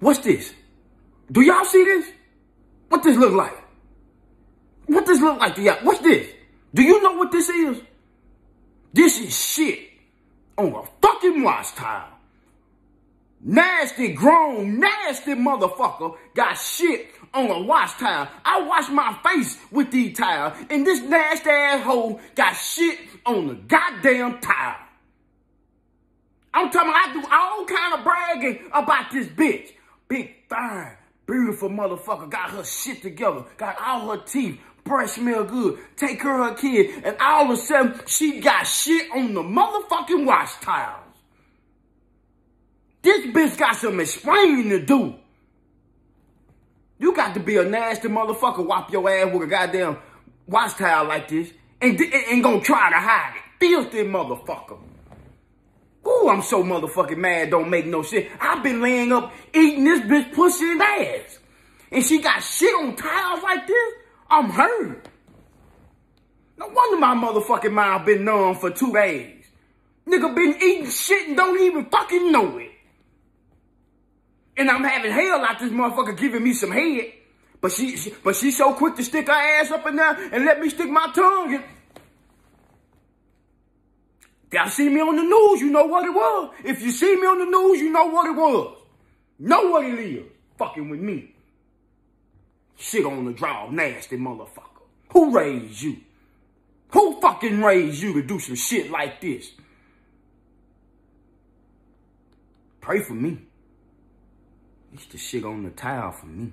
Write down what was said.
What's this? Do y'all see this? What this look like? What this look like to y'all? What's this? Do you know what this is? This is shit on a fucking watch time. Nasty, grown, nasty motherfucker got shit on a wash towel. I wash my face with these towel, and this nasty asshole got shit on the goddamn tile. I'm talking, I do all kind of bragging about this bitch big fine, beautiful motherfucker. Got her shit together. Got all her teeth. brush smell good. Take care of her kid. And all of a sudden, she got shit on the motherfucking wash tiles. This bitch got some explaining to do. You got to be a nasty motherfucker, wop your ass with a goddamn wash towel like this, and, and, and gonna try to hide it. Filthy motherfucker. Ooh, I'm so motherfucking mad, don't make no shit. I've been laying up eating this bitch pussy and ass. And she got shit on tiles like this? I'm hurt. No wonder my motherfucking mind been numb for two days. Nigga been eating shit and don't even fucking know it. And I'm having hell out this motherfucker giving me some head. But she, she but she so quick to stick her ass up in there and let me stick my tongue in. Y'all see me on the news, you know what it was. If you see me on the news, you know what it was. Know what it is. Fucking with me. Shit on the draw, nasty motherfucker. Who raised you? Who fucking raised you to do some shit like this? Pray for me. It's the shit on the tile for me.